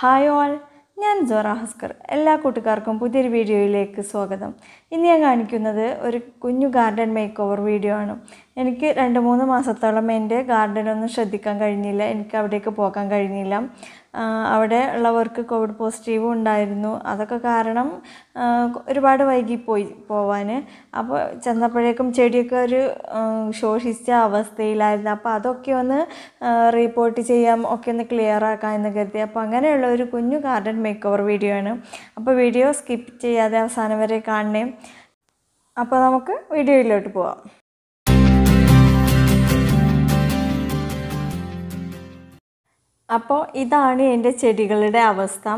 hi all ഞാൻ സോറ ഹസ്കർ എല്ലാ കൂട്ടുകാർക്കും പുതിയൊരു വീഡിയോയിലേക്ക് സ്വാഗതം ഇന്ന് ഞാൻ കാണിക്കുന്നത് ഒരു കുഞ്ഞു ഗാർഡൻ മേക്ക് ഓവർ വീഡിയോ ആണ് എനിക്ക് രണ്ട് മൂന്ന് മാസത്തോളം എൻ്റെ ഗാർഡനൊന്നും ശ്രദ്ധിക്കാൻ കഴിഞ്ഞില്ല എനിക്ക് അവിടേക്ക് പോകാൻ കഴിഞ്ഞില്ല അവിടെ ഉള്ളവർക്ക് കോവിഡ് പോസിറ്റീവും ഉണ്ടായിരുന്നു അതൊക്കെ കാരണം ഒരുപാട് വൈകിപ്പോയി പോവാൻ അപ്പോൾ ചെന്നപ്പോഴേക്കും ചെടിയൊക്കെ ഒരു ശോഷിച്ച അവസ്ഥയിലായിരുന്നു അപ്പോൾ അതൊക്കെ ഒന്ന് റിപ്പോർട്ട് ചെയ്യാം ഒക്കെ ഒന്ന് ക്ലിയർ ആക്കാം എന്ന് കരുതി അപ്പോൾ അങ്ങനെയുള്ള ഒരു കുഞ്ഞു ഗാർഡൻ മേക്ക് ഓവർ വീഡിയോ ആണ് അപ്പോൾ വീഡിയോ സ്കിപ്പ് ചെയ്യാതെ അവസാനം വരെ കാണണേ അപ്പോൾ നമുക്ക് വീഡിയോയിലോട്ട് പോവാം അപ്പോൾ ഇതാണ് എൻ്റെ ചെടികളുടെ അവസ്ഥ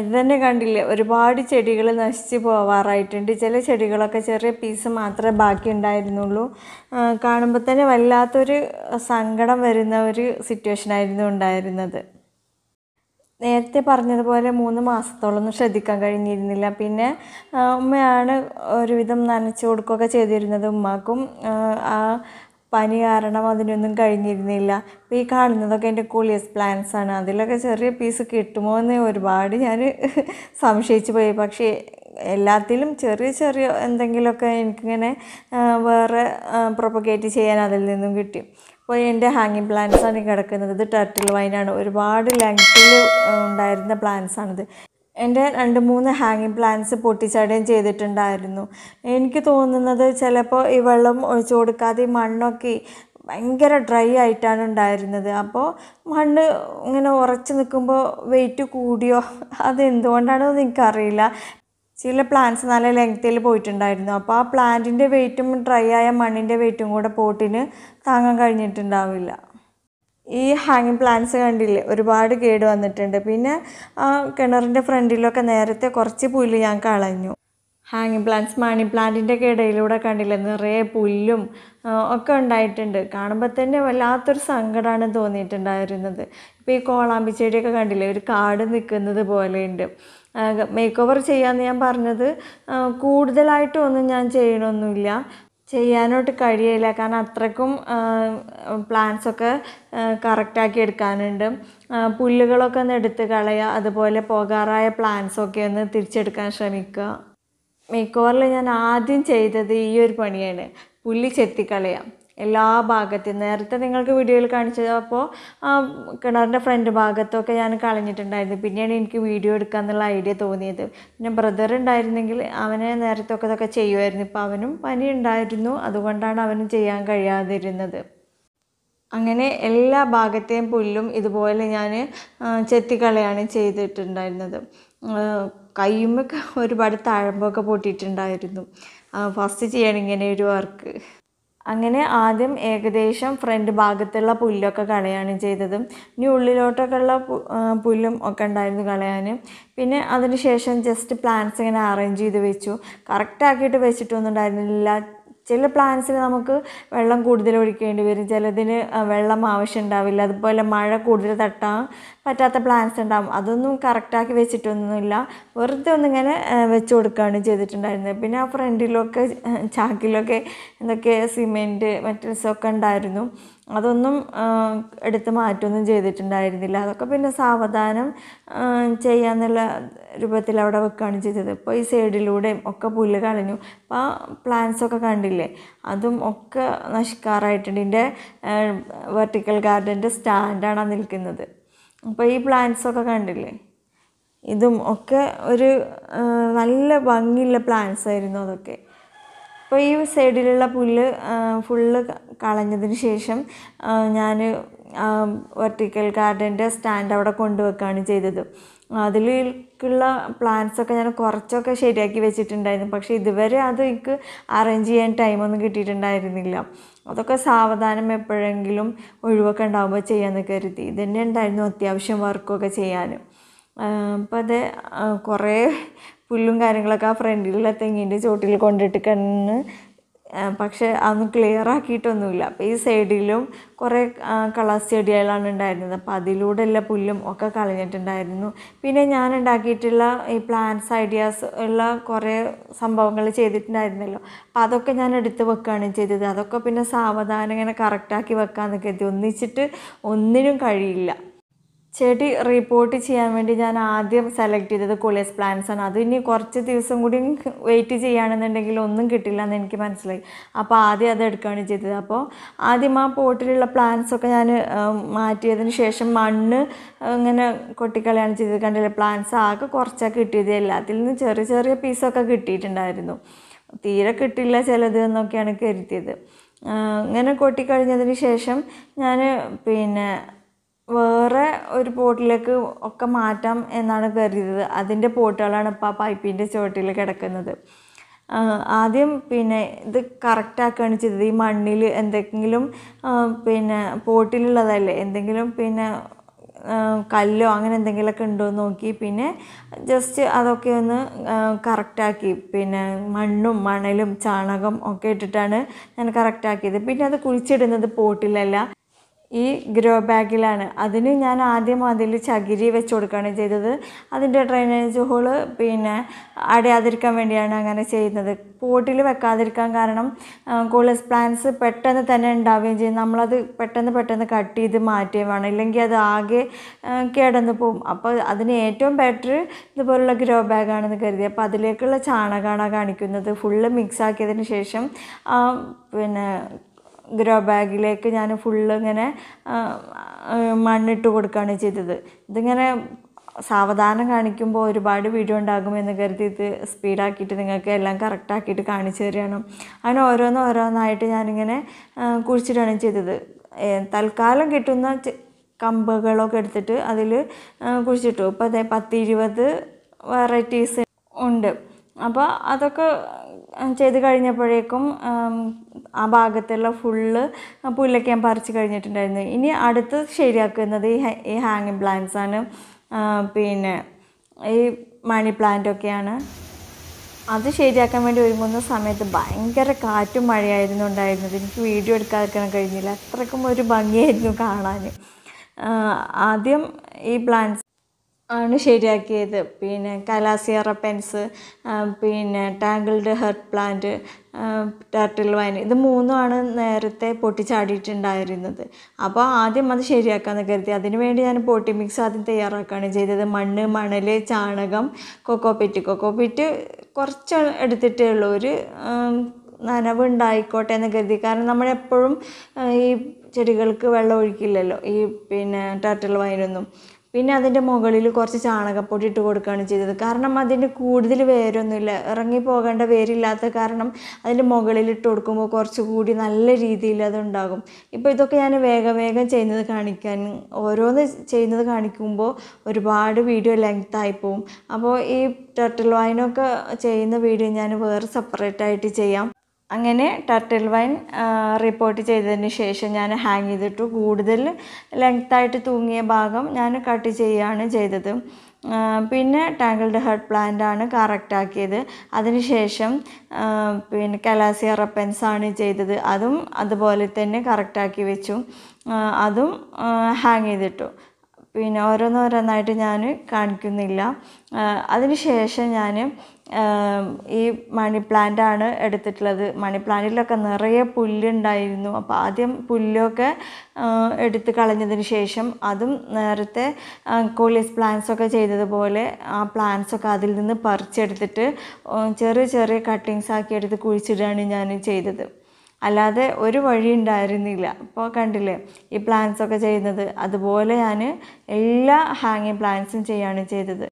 ഇത് തന്നെ കണ്ടില്ലേ ഒരുപാട് ചെടികൾ നശിച്ച് പോവാറായിട്ടുണ്ട് ചില ചെടികളൊക്കെ ചെറിയ പീസ് മാത്രമേ ബാക്കി ഉണ്ടായിരുന്നുള്ളൂ കാണുമ്പോൾ തന്നെ വല്ലാത്തൊരു സങ്കടം വരുന്ന ഒരു സിറ്റുവേഷൻ ആയിരുന്നു ഉണ്ടായിരുന്നത് നേരത്തെ പറഞ്ഞതുപോലെ മൂന്ന് മാസത്തോളൊന്നും ശ്രദ്ധിക്കാൻ കഴിഞ്ഞിരുന്നില്ല പിന്നെ ഉമ്മയാണ് ഒരുവിധം നനച്ചു കൊടുക്കുകയൊക്കെ ചെയ്തിരുന്നത് ഉമ്മാക്കും ആ പനി കാരണം അതിനൊന്നും കഴിഞ്ഞിരുന്നില്ല അപ്പോൾ ഈ കാണുന്നതൊക്കെ എൻ്റെ കൂളിയസ് പ്ലാൻസ് ആണ് അതിലൊക്കെ ചെറിയ പീസ് കിട്ടുമോ എന്ന് ഒരുപാട് ഞാൻ സംശയിച്ചു പോയി പക്ഷേ എല്ലാത്തിലും ചെറിയ ചെറിയ എന്തെങ്കിലുമൊക്കെ എനിക്കിങ്ങനെ വേറെ പ്രൊപ്പഗേറ്റ് ചെയ്യാൻ അതിൽ നിന്നും കിട്ടി അപ്പോൾ എൻ്റെ ഹാങ്ങിങ് ആണ് കിടക്കുന്നത് ഇത് ടർട്ടിൽ വൈനാണ് ഒരുപാട് ലെങ്ത്തിൽ ഉണ്ടായിരുന്ന പ്ലാന്റ്സാണിത് എൻ്റെ രണ്ട് മൂന്ന് ഹാങ്ങിങ് പ്ലാന്റ്സ് പൊട്ടിച്ചടയും ചെയ്തിട്ടുണ്ടായിരുന്നു എനിക്ക് തോന്നുന്നത് ചിലപ്പോൾ ഈ വെള്ളം ഒഴിച്ചു കൊടുക്കാതെ ഈ മണ്ണൊക്കെ ഭയങ്കര ഡ്രൈ ആയിട്ടാണ് ഉണ്ടായിരുന്നത് അപ്പോൾ മണ്ണ് ഇങ്ങനെ ഉറച്ചു നിൽക്കുമ്പോൾ വെയിറ്റ് കൂടിയോ അതെന്തുകൊണ്ടാണോ എനിക്കറിയില്ല ചില പ്ലാന്റ്സ് നല്ല ലെങ്തിൽ പോയിട്ടുണ്ടായിരുന്നു അപ്പോൾ ആ പ്ലാന്റിൻ്റെ വെയിറ്റും ഡ്രൈ ആയ മണ്ണിൻ്റെ വെയിറ്റും കൂടെ പോട്ടിന് താങ്ങാൻ കഴിഞ്ഞിട്ടുണ്ടാവില്ല ഈ ഹാങ്ങിങ് പ്ലാന്റ്സ് കണ്ടില്ലേ ഒരുപാട് കേട് വന്നിട്ടുണ്ട് പിന്നെ ആ കിണറിൻ്റെ ഫ്രണ്ടിലൊക്കെ നേരത്തെ കുറച്ച് പുല്ല് ഞാൻ കളഞ്ഞു ഹാങ്ങിങ് പ്ലാന്റ്സ് മണി പ്ലാന്റിൻ്റെ ഇടയിലൂടെ കണ്ടില്ലേ നിറയെ പുല്ലും ഒക്കെ ഉണ്ടായിട്ടുണ്ട് കാണുമ്പോൾ തന്നെ വല്ലാത്തൊരു സങ്കടമാണ് തോന്നിയിട്ടുണ്ടായിരുന്നത് ഇപ്പോൾ ഈ കോളാമ്പി ചെടിയൊക്കെ കണ്ടില്ലേ ഒരു കാട് നിൽക്കുന്നത് പോലെയുണ്ട് മേക്ക് ഓവർ ചെയ്യാമെന്ന് ഞാൻ പറഞ്ഞത് കൂടുതലായിട്ടൊന്നും ഞാൻ ചെയ്യണമൊന്നുമില്ല ചെയ്യാനോട്ട് കഴിയില്ല കാരണം അത്രയ്ക്കും പ്ലാൻസൊക്കെ കറക്റ്റാക്കി എടുക്കാനുണ്ട് പുല്ലുകളൊക്കെ ഒന്ന് എടുത്ത് കളയുക അതുപോലെ പോകാറായ പ്ലാൻസൊക്കെ ഒന്ന് തിരിച്ചെടുക്കാൻ ശ്രമിക്കുക മേക്കോവറിൽ ഞാൻ ആദ്യം ചെയ്തത് ഈ ഒരു പണിയാണ് പുല്ല് ചെത്തിക്കളയാം എല്ലാ ഭാഗത്തും നേരത്തെ നിങ്ങൾക്ക് വീഡിയോയിൽ കാണിച്ചപ്പോൾ കിണറിൻ്റെ ഫ്രണ്ട് ഭാഗത്തൊക്കെ ഞാൻ കളഞ്ഞിട്ടുണ്ടായിരുന്നു പിന്നെയാണ് എനിക്ക് വീഡിയോ എന്നുള്ള ഐഡിയ തോന്നിയത് പിന്നെ ബ്രദർ ഉണ്ടായിരുന്നെങ്കിൽ അവനെ നേരത്തെ ഒക്കെ ഇതൊക്കെ ചെയ്യുമായിരുന്നു ഇപ്പോൾ അവനും പനി ഉണ്ടായിരുന്നു അതുകൊണ്ടാണ് അവനും ചെയ്യാൻ കഴിയാതിരുന്നത് അങ്ങനെ എല്ലാ ഭാഗത്തെയും പുല്ലും ഇതുപോലെ ഞാൻ ചെത്തിക്കളയാണ് ചെയ്തിട്ടുണ്ടായിരുന്നത് കയ്യുമൊക്കെ ഒരുപാട് താഴമ്പൊക്കെ പൊട്ടിയിട്ടുണ്ടായിരുന്നു ഫസ്റ്റ് ചെയ്യണം ഇങ്ങനെ ഒരു വർക്ക് അങ്ങനെ ആദ്യം ഏകദേശം ഫ്രണ്ട് ഭാഗത്തുള്ള പുല്ലൊക്കെ കളയാണ് ചെയ്തത് ഇനി ഉള്ളിലോട്ടൊക്കെയുള്ള പുല്ലും ഒക്കെ ഉണ്ടായിരുന്നു കളയാൻ പിന്നെ അതിന് ശേഷം ജസ്റ്റ് പ്ലാന്റ്സ് ഇങ്ങനെ അറേഞ്ച് ചെയ്ത് വെച്ചു കറക്റ്റാക്കിയിട്ട് വെച്ചിട്ടൊന്നും ഉണ്ടായിരുന്നില്ല ചില പ്ലാന്റ്സിന് നമുക്ക് വെള്ളം കൂടുതൽ ഒഴിക്കേണ്ടി വരും ചിലതിന് വെള്ളം ആവശ്യം ഉണ്ടാവില്ല അതുപോലെ മഴ കൂടുതൽ തട്ടാൻ പറ്റാത്ത പ്ലാന്റ്സ് ഉണ്ടാകും അതൊന്നും കറക്റ്റാക്കി വെച്ചിട്ടൊന്നുമില്ല വെറുതെ ഒന്നിങ്ങനെ വെച്ച് കൊടുക്കുകയാണ് ചെയ്തിട്ടുണ്ടായിരുന്നത് പിന്നെ ആ ഫ്രണ്ടിലൊക്കെ ചാക്കിലൊക്കെ എന്തൊക്കെ സിമെൻറ്റ് മെറ്റൽസൊക്കെ ഉണ്ടായിരുന്നു അതൊന്നും എടുത്ത് മാറ്റൊന്നും ചെയ്തിട്ടുണ്ടായിരുന്നില്ല അതൊക്കെ പിന്നെ സാവധാനം ചെയ്യാന്നുള്ള രൂപത്തിൽ അവിടെ വെക്കുകയാണ് ചെയ്തത് ഇപ്പോൾ ഈ സൈഡിലൂടെയും ഒക്കെ പുല്ല് കളഞ്ഞു അപ്പം ആ പ്ലാന്റ്സൊക്കെ കണ്ടില്ലേ അതും ഒക്കെ നശിക്കാറായിട്ടുണ്ട് ഇതിൻ്റെ വെർട്ടിക്കൽ ഗാർഡൻ്റെ സ്റ്റാൻഡാണ് നിൽക്കുന്നത് അപ്പോൾ ഈ പ്ലാന്റ്സൊക്കെ കണ്ടില്ലേ ഇതും ഒക്കെ ഒരു നല്ല ഭംഗിയുള്ള പ്ലാന്റ്സ് ആയിരുന്നു അതൊക്കെ അപ്പോൾ ഈ സൈഡിലുള്ള പുല്ല് ഫുള്ള് കളഞ്ഞതിന് ശേഷം ഞാൻ വെർട്ടിക്കൽ ഗാർഡൻ്റെ സ്റ്റാൻഡ് അവിടെ കൊണ്ടുവെക്കുകയാണ് ചെയ്തത് അതിലേക്കുള്ള പ്ലാന്റ്സൊക്കെ ഞാൻ കുറച്ചൊക്കെ ശരിയാക്കി വെച്ചിട്ടുണ്ടായിരുന്നു പക്ഷേ ഇതുവരെ അത് എനിക്ക് അറേഞ്ച് ചെയ്യാൻ ടൈമൊന്നും കിട്ടിയിട്ടുണ്ടായിരുന്നില്ല അതൊക്കെ സാവധാനം എപ്പോഴെങ്കിലും ഒഴിവൊക്കെ ഉണ്ടാകുമ്പോൾ ചെയ്യാമെന്ന് കരുതി തന്നെ ഉണ്ടായിരുന്നു അത്യാവശ്യം വർക്കൊക്കെ ചെയ്യാനും അപ്പോൾ അത് കുറേ പുല്ലും കാര്യങ്ങളൊക്കെ ആ ഫ്രണ്ടിലുള്ള തെങ്ങിൻ്റെ ചോട്ടിൽ കൊണ്ടിട്ട് കണ്ണ് പക്ഷെ അതൊന്നും ക്ലിയർ ആക്കിയിട്ടൊന്നുമില്ല അപ്പോൾ ഈ സൈഡിലും കുറേ കളർ ചെടികളാണ് ഉണ്ടായിരുന്നത് അപ്പോൾ അതിലൂടെ എല്ലാ പുല്ലും ഒക്കെ കളഞ്ഞിട്ടുണ്ടായിരുന്നു പിന്നെ ഞാൻ ഉണ്ടാക്കിയിട്ടുള്ള ഈ പ്ലാന്റ്സ് ഐഡിയാസ് ഉള്ള കുറേ സംഭവങ്ങൾ ചെയ്തിട്ടുണ്ടായിരുന്നല്ലോ അപ്പോൾ അതൊക്കെ ഞാൻ എടുത്ത് വെക്കുകയാണ് ചെയ്തത് അതൊക്കെ പിന്നെ സാവധാനം ഇങ്ങനെ കറക്റ്റാക്കി വെക്കാമെന്നൊക്കെ എത്തി ഒന്നിച്ചിട്ട് ഒന്നിനും കഴിയില്ല ചേട്ടി റിപ്പോർട്ട് ചെയ്യാൻ വേണ്ടി ഞാൻ ആദ്യം സെലക്ട് ചെയ്തത് കൊളിയസ് പ്ലാന്റ്സ് ആണ് അത് ഇനി കുറച്ച് ദിവസം കൂടി വെയിറ്റ് ചെയ്യുകയാണെന്നുണ്ടെങ്കിൽ ഒന്നും കിട്ടില്ല എന്ന് എനിക്ക് മനസ്സിലായി അപ്പോൾ ആദ്യം അത് എടുക്കുകയാണ് ചെയ്തത് അപ്പോൾ ആദ്യം ആ പോട്ടിലുള്ള ഒക്കെ ഞാൻ മാറ്റിയതിന് ശേഷം മണ്ണ് ഇങ്ങനെ കൊട്ടിക്കളയാണ് ചെയ്തത് കണ്ടില്ല പ്ലാന്റ്സ് ആകെ കുറച്ചാണ് കിട്ടിയത് എല്ലാത്തിൽ നിന്ന് ചെറിയ ചെറിയ പീസൊക്കെ കിട്ടിയിട്ടുണ്ടായിരുന്നു തീരെ കിട്ടില്ല ചിലത് എന്നൊക്കെയാണ് കരുതിയത് ഇങ്ങനെ കൊട്ടിക്കഴിഞ്ഞതിന് ശേഷം ഞാൻ പിന്നെ വേറെ ഒരു പോട്ടിലേക്ക് ഒക്കെ മാറ്റാം എന്നാണ് കരുതിയത് അതിൻ്റെ പോട്ടുകളാണ് ഇപ്പോൾ ആ പൈപ്പിൻ്റെ ചുവട്ടിൽ കിടക്കുന്നത് ആദ്യം പിന്നെ ഇത് കറക്റ്റാക്കുകയാണ് ചെയ്തത് ഈ മണ്ണിൽ എന്തെങ്കിലും പിന്നെ പോട്ടിലുള്ളതല്ലേ എന്തെങ്കിലും പിന്നെ കല്ലോ അങ്ങനെ എന്തെങ്കിലുമൊക്കെ ഉണ്ടോ എന്ന് നോക്കി പിന്നെ ജസ്റ്റ് അതൊക്കെ ഒന്ന് കറക്റ്റാക്കി പിന്നെ മണ്ണും മണലും ചാണകം ഒക്കെ ഇട്ടിട്ടാണ് ഞാൻ കറക്റ്റാക്കിയത് പിന്നെ അത് കുഴിച്ചിടുന്നത് പോട്ടിലല്ല ഈ ഗ്രോ ബാഗിലാണ് അതിന് ഞാൻ ആദ്യം അതിൽ ചകിരി വെച്ച് കൊടുക്കുകയാണ് ചെയ്തത് അതിൻ്റെ ഡ്രെയിനേജ് ഹോള് പിന്നെ അടയാതിരിക്കാൻ വേണ്ടിയാണ് അങ്ങനെ ചെയ്യുന്നത് പോട്ടിൽ വെക്കാതിരിക്കാൻ കാരണം കോളേജ് പ്ലാന്റ്സ് പെട്ടെന്ന് തന്നെ ഉണ്ടാവുകയും ചെയ്യും നമ്മളത് പെട്ടെന്ന് പെട്ടെന്ന് കട്ട് ചെയ്ത് മാറ്റുകയും വേണം ഇല്ലെങ്കിൽ അത് ആകെ കേടന്ന് പോവും അപ്പോൾ അതിന് ഏറ്റവും ബെറ്റർ ഇതുപോലുള്ള ഗ്രോ ബാഗാണെന്ന് കരുതി അപ്പോൾ അതിലേക്കുള്ള ചാണകമാണ് കാണിക്കുന്നത് ഫുള്ള് മിക്സ് ആക്കിയതിന് ശേഷം പിന്നെ ഗ്രോ ബാഗിലേക്ക് ഞാൻ ഫുള്ള് ഇങ്ങനെ മണ്ണിട്ട് കൊടുക്കുകയാണ് ചെയ്തത് ഇതിങ്ങനെ സാവധാനം കാണിക്കുമ്പോൾ ഒരുപാട് വീഡിയോ ഉണ്ടാകുമെന്ന് കരുതി ഇത് സ്പീഡാക്കിയിട്ട് നിങ്ങൾക്ക് എല്ലാം കറക്റ്റാക്കിയിട്ട് കാണിച്ചു തരികയാണ് അങ്ങനെ ഓരോന്ന് ഓരോന്നായിട്ട് ഞാനിങ്ങനെ കുഴിച്ചിട്ടാണ് ചെയ്തത് തൽക്കാലം കിട്ടുന്ന കമ്പുകളൊക്കെ എടുത്തിട്ട് അതിൽ കുഴിച്ചിട്ടു ഇപ്പോൾ അതേ പത്ത് ഇരുപത് വെറൈറ്റീസ് ഉണ്ട് അപ്പോൾ അതൊക്കെ ചെയ്ത് കഴിഞ്ഞപ്പോഴേക്കും ആ ഭാഗത്തുള്ള ഫുള്ള് പുല്ലൊക്കെ ഞാൻ പറിച്ച് കഴിഞ്ഞിട്ടുണ്ടായിരുന്നു ഇനി അടുത്ത് ശരിയാക്കുന്നത് ഈ ഈ ഹാങ്ങിങ് പ്ലാന്റ്സാണ് പിന്നെ ഈ മണി പ്ലാന്റൊക്കെയാണ് അത് ശരിയാക്കാൻ വേണ്ടി ഒരുങ്ങുന്ന സമയത്ത് ഭയങ്കര കാറ്റും മഴയായിരുന്നു ഉണ്ടായിരുന്നത് എനിക്ക് വീഡിയോ എടുക്കാതിരിക്കാൻ കഴിഞ്ഞില്ല അത്രക്കും ഒരു ഭംഗിയായിരുന്നു കാണാൻ ആദ്യം ഈ പ്ലാന്റ്സ് ആണ് ശരിയാക്കിയത് പിന്നെ കലാസിയറ പെൻസ് പിന്നെ tangled heart plant turtle vine ഇത് മൂന്നുമാണ് നേരത്തെ പൊട്ടിച്ചാടിയിട്ടുണ്ടായിരുന്നത് അപ്പോൾ ആദ്യം അത് ശരിയാക്കാമെന്ന് കരുതി അതിനുവേണ്ടി ഞാൻ പോട്ടി മിക്സ് ആദ്യം തയ്യാറാക്കുകയാണ് ചെയ്തത് മണ്ണ് മണൽ ചാണകം കൊക്കോ പിറ്റ് കൊക്കോ പിറ്റ് കുറച്ച് എടുത്തിട്ടേ ഉള്ളൂ ഒരു നനവ് ഉണ്ടായിക്കോട്ടെ എന്ന് കരുതി കാരണം നമ്മളെപ്പോഴും ഈ ചെടികൾക്ക് വെള്ളം ഒഴിക്കില്ലല്ലോ ഈ പിന്നെ ടർട്ടിൽ വൈനൊന്നും പിന്നെ അതിൻ്റെ മുകളിൽ കുറച്ച് ചാണകപ്പൊടി ഇട്ട് കൊടുക്കുകയാണ് ചെയ്തത് കാരണം അതിൻ്റെ കൂടുതൽ വേരൊന്നുമില്ല ഇറങ്ങിപ്പോകേണ്ട വേരില്ലാത്ത കാരണം അതിൻ്റെ മുകളിൽ ഇട്ട് കൊടുക്കുമ്പോൾ കുറച്ചുകൂടി നല്ല രീതിയിൽ അതുണ്ടാകും ഇപ്പോൾ ഇതൊക്കെ ഞാൻ വേഗം വേഗം ചെയ്യുന്നത് കാണിക്കാൻ ഓരോന്ന് ചെയ്യുന്നത് കാണിക്കുമ്പോൾ ഒരുപാട് വീഡിയോ ലെങ്ത് ആയിപ്പോവും അപ്പോൾ ഈ ടർട്ടിൽ വൈനൊക്കെ ചെയ്യുന്ന വീഡിയോ ഞാൻ വേറെ സെപ്പറേറ്റ് ആയിട്ട് ചെയ്യാം അങ്ങനെ ടർട്ടിൽ വൈൻ റിപ്പോർട്ട് ചെയ്തതിന് ശേഷം ഞാൻ ഹാങ് ചെയ്തിട്ടു കൂടുതൽ ലെങ്ത്തായിട്ട് തൂങ്ങിയ ഭാഗം ഞാൻ കട്ട് ചെയ്യുകയാണ് ചെയ്തത് പിന്നെ ടാങ്കിൾഡ് ഹെഡ് പ്ലാന്റാണ് കറക്റ്റാക്കിയത് അതിനുശേഷം പിന്നെ കലാസിയ ആണ് ചെയ്തത് അതും അതുപോലെ തന്നെ കറക്റ്റാക്കി വെച്ചു അതും ഹാങ് ചെയ്തിട്ടു പിന്നെ ഓരോന്നോരോന്നായിട്ട് ഞാൻ കാണിക്കുന്നില്ല അതിനുശേഷം ഞാൻ ഈ മണി പ്ലാന്റാണ് എടുത്തിട്ടുള്ളത് മണി പ്ലാന്റിലൊക്കെ നിറയെ പുല്ലുണ്ടായിരുന്നു അപ്പോൾ ആദ്യം പുല്ലൊക്കെ എടുത്ത് കളഞ്ഞതിന് ശേഷം അതും നേരത്തെ കോളിയസ് പ്ലാന്റ്സൊക്കെ ചെയ്തതുപോലെ ആ പ്ലാന്റ്സൊക്കെ അതിൽ നിന്ന് പറിച്ചെടുത്തിട്ട് ചെറിയ ചെറിയ കട്ടിങ്സ് ആക്കി എടുത്ത് കുഴിച്ചിടുകയാണ് ഞാൻ ചെയ്തത് അല്ലാതെ ഒരു വഴി ഉണ്ടായിരുന്നില്ല അപ്പോൾ കണ്ടില്ലേ ഈ ഒക്കെ ചെയ്യുന്നത് അതുപോലെ ഞാൻ എല്ലാ ഹാങ്ങിങ് പ്ലാന്റ്സും ചെയ്യാണ് ചെയ്തത്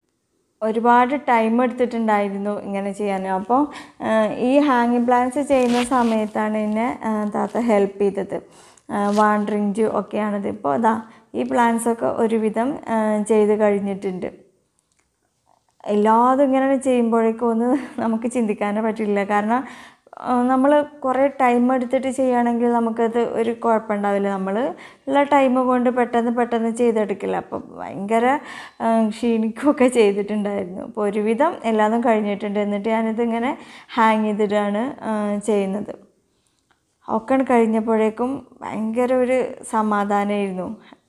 ഒരുപാട് ടൈം എടുത്തിട്ടുണ്ടായിരുന്നു ഇങ്ങനെ ചെയ്യാൻ അപ്പോൾ ഈ ഹാങ്ങിങ് പ്ലാൻസ് ചെയ്യുന്ന സമയത്താണ് എന്നെ താത്ത ഹെൽപ്പ് ചെയ്തത് വാണ്ടറിങ് ഒക്കെയാണത് ഇപ്പോൾ അതാ ഈ പ്ലാൻസൊക്കെ ഒരുവിധം ചെയ്ത് കഴിഞ്ഞിട്ടുണ്ട് എല്ലാതും ഇങ്ങനെ ചെയ്യുമ്പോഴേക്കും ഒന്ന് നമുക്ക് ചിന്തിക്കാനേ പറ്റില്ല കാരണം നമ്മൾ കുറേ ടൈം എടുത്തിട്ട് ചെയ്യുകയാണെങ്കിൽ നമുക്കത് ഒരു കുഴപ്പമുണ്ടാവില്ല നമ്മൾ ഉള്ള ടൈം കൊണ്ട് പെട്ടെന്ന് പെട്ടെന്ന് ചെയ്തെടുക്കില്ല അപ്പം ഭയങ്കര ക്ഷീണിക്കുകയൊക്കെ ചെയ്തിട്ടുണ്ടായിരുന്നു അപ്പോൾ ഒരുവിധം എല്ലാതും കഴിഞ്ഞിട്ടുണ്ട് എന്നിട്ട് ഞാനിതിങ്ങനെ ഹാങ് ചെയ്തിട്ടാണ് ചെയ്യുന്നത് ഒക്കെ കഴിഞ്ഞപ്പോഴേക്കും ഭയങ്കര ഒരു സമാധാനമായിരുന്നു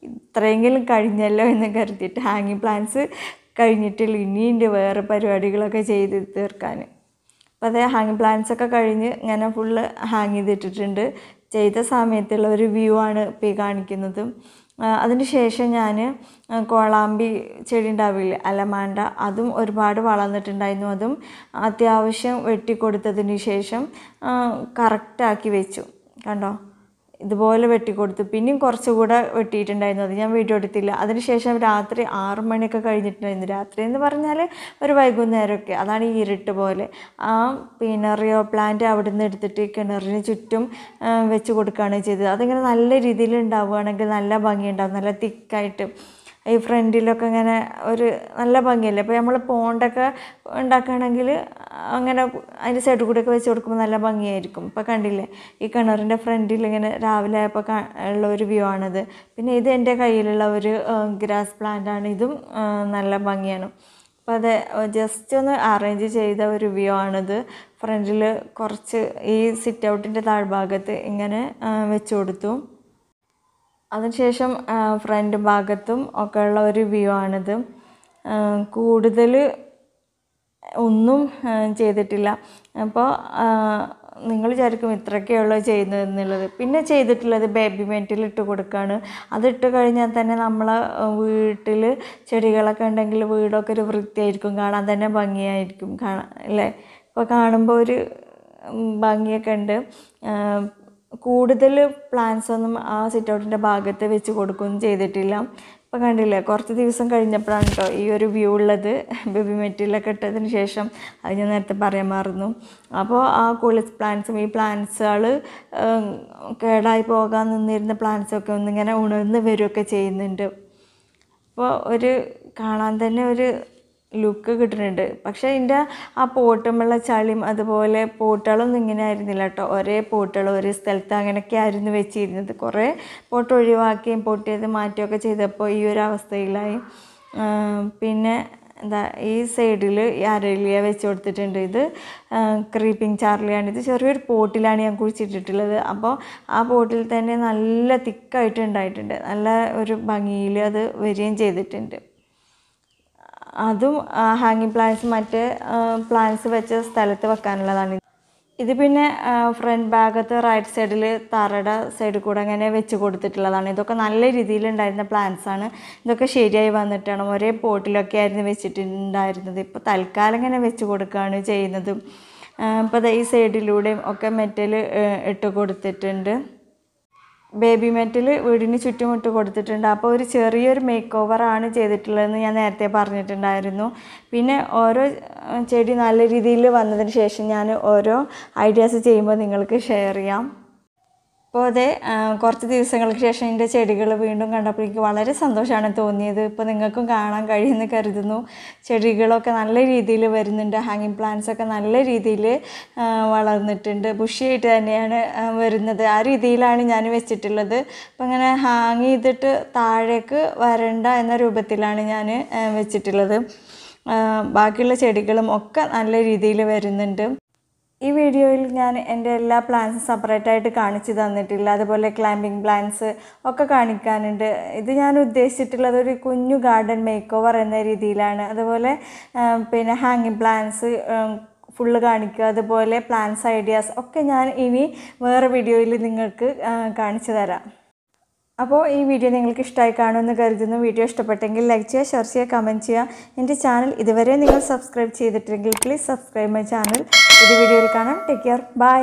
ഇത്രയെങ്കിലും കഴിഞ്ഞല്ലോ എന്ന് കരുതിയിട്ട് ഹാങ്ങിങ് പ്ലാൻസ് കഴിഞ്ഞിട്ടില്ല ഇനിയുണ്ട് വേറെ പരിപാടികളൊക്കെ ചെയ്ത് തീർക്കാൻ അപ്പോൾ അതേ ഹാങ്ങിങ് പ്ലാൻസ് ഒക്കെ കഴിഞ്ഞ് ഇങ്ങനെ ഫുള്ള് ഹാങ് ചെയ്തിട്ടിട്ടുണ്ട് ചെയ്ത സമയത്തുള്ള ഒരു വ്യൂ ആണ് ഇപ്പോൾ ഈ കാണിക്കുന്നത് അതിന് ശേഷം ഞാൻ കോളാമ്പി ചെടി ഉണ്ടാവില്ല അലമാണ്ട അതും ഒരുപാട് വളർന്നിട്ടുണ്ടായിരുന്നു അതും അത്യാവശ്യം വെട്ടിക്കൊടുത്തതിന് ശേഷം കറക്റ്റാക്കി വെച്ചു കണ്ടോ ഇതുപോലെ വെട്ടിക്കൊടുത്തു പിന്നെയും കുറച്ചുകൂടെ വെട്ടിയിട്ടുണ്ടായിരുന്നു അത് ഞാൻ വീഡിയോ എടുത്തില്ല അതിനുശേഷം രാത്രി ആറു മണിയൊക്കെ കഴിഞ്ഞിട്ടുണ്ടായിരുന്നു രാത്രി എന്ന് പറഞ്ഞാൽ ഒരു വൈകുന്നേരമൊക്കെ അതാണ് ഈ ഇരുട്ട് പോലെ ആ പിണറിയോ പ്ലാന്റ് അവിടെ നിന്ന് എടുത്തിട്ട് കിണറിന് ചുറ്റും വെച്ച് കൊടുക്കുകയാണ് ചെയ്തത് അതിങ്ങനെ നല്ല രീതിയിൽ ഉണ്ടാവുകയാണെങ്കിൽ നല്ല ഭംഗിയുണ്ടാവും നല്ല തിക്കായിട്ട് ഈ ഫ്രണ്ടിലൊക്കെ ഇങ്ങനെ ഒരു നല്ല ഭംഗിയല്ലേ അപ്പോൾ നമ്മൾ പോണ്ടൊക്കെ ഉണ്ടാക്കുകയാണെങ്കിൽ അങ്ങനെ അതിൻ്റെ സൈഡിൽ കൂടെയൊക്കെ വെച്ച് കൊടുക്കുമ്പോൾ നല്ല ഭംഗിയായിരിക്കും ഇപ്പോൾ കണ്ടില്ലേ ഈ കിണറിൻ്റെ ഫ്രണ്ടിൽ ഇങ്ങനെ രാവിലെ ആയപ്പോൾ ഉള്ള ഒരു വ്യൂ ആണിത് പിന്നെ ഇത് എൻ്റെ കയ്യിലുള്ള ഒരു ഗ്രാസ് പ്ലാന്റ് ആണ് ഇതും നല്ല ഭംഗിയാണ് അപ്പോൾ അത് ജസ്റ്റ് ഒന്ന് അറേഞ്ച് ചെയ്ത ഒരു വ്യൂ ആണിത് ഫ്രണ്ടിൽ കുറച്ച് ഈ സിറ്റ് ഔട്ടിൻ്റെ താഴ്ഭാഗത്ത് ഇങ്ങനെ വെച്ച് കൊടുത്തു അതിനുശേഷം ഫ്രണ്ട് ഭാഗത്തും ഒക്കെയുള്ള ഒരു വ്യൂ ആണിത് കൂടുതൽ ഒന്നും ചെയ്തിട്ടില്ല അപ്പോൾ നിങ്ങൾ വിചാരിക്കും ഇത്രയൊക്കെയുള്ളൂ ചെയ്യുന്നത് എന്നുള്ളത് പിന്നെ ചെയ്തിട്ടുള്ളത് ബേബി മെൻറ്റിൽ ഇട്ട് കൊടുക്കുകയാണ് അതിട്ട് കഴിഞ്ഞാൽ തന്നെ നമ്മളെ വീട്ടിൽ ചെടികളൊക്കെ ഉണ്ടെങ്കിൽ വീടൊക്കെ ഒരു വൃത്തിയായിരിക്കും കാണാൻ തന്നെ ഭംഗിയായിരിക്കും കാണാൻ അല്ലേ ഇപ്പോൾ കാണുമ്പോൾ ഒരു ഭംഗിയൊക്കെ ഉണ്ട് കൂടുതൽ പ്ലാന്റ്സ് ഒന്നും ആ സിറ്റ് ഔട്ടിൻ്റെ ഭാഗത്ത് വെച്ച് കൊടുക്കുകയും ചെയ്തിട്ടില്ല ഇപ്പോൾ കണ്ടില്ലേ കുറച്ച് ദിവസം കഴിഞ്ഞപ്പോഴാണ് കേട്ടോ ഈ ഒരു വ്യൂ ഉള്ളത് ബേബി മെറ്റീരിയലൊക്കെ ഇട്ടതിന് ശേഷം അത് ഞാൻ നേരത്തെ പറയാൻ മാറുന്നു അപ്പോൾ ആ കൂളിസ് പ്ലാന്റ്സും ഈ പ്ലാന്റ്സുകൾ കേടായി പോകാൻ നിന്നിരുന്ന പ്ലാന്റ്സൊക്കെ ഒന്നിങ്ങനെ ഉണർന്ന് വരികയൊക്കെ ചെയ്യുന്നുണ്ട് അപ്പോൾ ഒരു കാണാൻ തന്നെ ഒരു ലുക്ക് കിട്ടുന്നുണ്ട് പക്ഷേ അതിൻ്റെ ആ പോട്ടുമുള്ള ചളിയും അതുപോലെ പോട്ടുകളൊന്നും ഇങ്ങനെ ആയിരുന്നില്ല കേട്ടോ ഒരേ പോട്ടുകൾ ഒരേ സ്ഥലത്ത് അങ്ങനെയൊക്കെ ആയിരുന്നു വെച്ചിരുന്നത് കുറേ പോട്ട് ഒഴിവാക്കിയും പൊട്ടിയത് മാറ്റുകയൊക്കെ ചെയ്തപ്പോൾ ഈ ഒരു അവസ്ഥയിലായി പിന്നെ എന്താ ഈ സൈഡിൽ അരളിയ വെച്ച് കൊടുത്തിട്ടുണ്ട് ഇത് ക്രീപ്പിംഗ് ചാർലിയാണ് ഇത് ചെറിയൊരു പോട്ടിലാണ് ഞാൻ കുഴിച്ചിട്ടിട്ടുള്ളത് അപ്പോൾ ആ പോട്ടിൽ തന്നെ നല്ല തിക്കായിട്ട് ഉണ്ടായിട്ടുണ്ട് നല്ല ഒരു ഭംഗിയിൽ അത് വരികയും ചെയ്തിട്ടുണ്ട് അതും ഹാങ്ങിങ് പ്ലാന്റ്സ് മറ്റ് പ്ലാന്റ്സ് വെച്ച് സ്ഥലത്ത് വെക്കാനുള്ളതാണ് ഇത് പിന്നെ ഫ്രണ്ട് ഭാഗത്ത് റൈറ്റ് സൈഡിൽ തറയുടെ സൈഡിൽ കൂടെ അങ്ങനെ വെച്ച് കൊടുത്തിട്ടുള്ളതാണ് ഇതൊക്കെ നല്ല രീതിയിലുണ്ടായിരുന്ന പ്ലാന്റ്സ് ആണ് ഇതൊക്കെ ശരിയായി വന്നിട്ടാണ് ഒരേ പോട്ടിലൊക്കെ ആയിരുന്നു വെച്ചിട്ടുണ്ടായിരുന്നത് ഇപ്പോൾ തൽക്കാലം ഇങ്ങനെ വെച്ച് കൊടുക്കുകയാണ് ചെയ്യുന്നതും ഇപ്പോൾ ഈ സൈഡിലൂടെയും ഒക്കെ മെറ്റൽ ഇട്ട് കൊടുത്തിട്ടുണ്ട് ബേബി മെറ്റിൽ വീടിന് ചുറ്റുമുട്ട് കൊടുത്തിട്ടുണ്ട് അപ്പോൾ ഒരു ചെറിയൊരു മേക്ക് ഓവറാണ് ചെയ്തിട്ടുള്ളതെന്ന് ഞാൻ നേരത്തെ പറഞ്ഞിട്ടുണ്ടായിരുന്നു പിന്നെ ഓരോ ചെടി നല്ല രീതിയിൽ വന്നതിന് ശേഷം ഞാൻ ഓരോ ഐഡിയാസ് ചെയ്യുമ്പോൾ നിങ്ങൾക്ക് ഷെയർ ചെയ്യാം അപ്പോൾ അതെ കുറച്ച് ദിവസങ്ങൾക്ക് ശേഷം എൻ്റെ ചെടികൾ വീണ്ടും കണ്ടപ്പോൾ എനിക്ക് വളരെ സന്തോഷമാണ് തോന്നിയത് ഇപ്പോൾ നിങ്ങൾക്കും കാണാൻ കഴിയുമെന്ന് കരുതുന്നു ചെടികളൊക്കെ നല്ല രീതിയിൽ വരുന്നുണ്ട് ഹാങ്ങിങ് പ്ലാന്റ്സ് ഒക്കെ നല്ല രീതിയിൽ വളർന്നിട്ടുണ്ട് ബുഷിയായിട്ട് തന്നെയാണ് വരുന്നത് ആ രീതിയിലാണ് ഞാൻ വെച്ചിട്ടുള്ളത് അപ്പോൾ അങ്ങനെ ഹാങ് ചെയ്തിട്ട് താഴേക്ക് വരണ്ട എന്ന രൂപത്തിലാണ് ഞാൻ വെച്ചിട്ടുള്ളത് ബാക്കിയുള്ള ചെടികളും ഒക്കെ നല്ല രീതിയിൽ വരുന്നുണ്ട് ഈ വീഡിയോയിൽ ഞാൻ എൻ്റെ എല്ലാ പ്ലാൻസും സെപ്പറേറ്റായിട്ട് കാണിച്ചു തന്നിട്ടില്ല അതുപോലെ ക്ലൈമ്പിംഗ് പ്ലാൻസ് ഒക്കെ കാണിക്കാനുണ്ട് ഇത് ഞാൻ ഉദ്ദേശിച്ചിട്ടുള്ളത് ഒരു കുഞ്ഞു ഗാർഡൻ മേക്ക് ഓവർ എന്ന രീതിയിലാണ് അതുപോലെ പിന്നെ ഹാങ്ങിങ് പ്ലാൻസ് ഫുള്ള് കാണിക്കുക അതുപോലെ പ്ലാൻസ് ഐഡിയാസ് ഒക്കെ ഞാൻ ഇനി വേറെ വീഡിയോയിൽ നിങ്ങൾക്ക് കാണിച്ചു തരാം അപ്പോൾ ഈ വീഡിയോ നിങ്ങൾക്ക് ഇഷ്ടമായി കാണുമെന്ന് കരുതുന്നു വീഡിയോ ഇഷ്ടപ്പെട്ടെങ്കിൽ ലൈക്ക് ചെയ്യുക ഷെയർ ചെയ്യുക കമൻറ്റ് ചെയ്യുക എൻ്റെ ചാനൽ ഇതുവരെ നിങ്ങൾ സബ്സ്ക്രൈബ് ചെയ്തിട്ടില്ലെങ്കിൽ പ്ലീസ് സബ്സ്ക്രൈബ് മൈ ചാനൽ പുതിയ വീഡിയോയിൽ കാണാം ടേക്ക് കെയർ ബൈ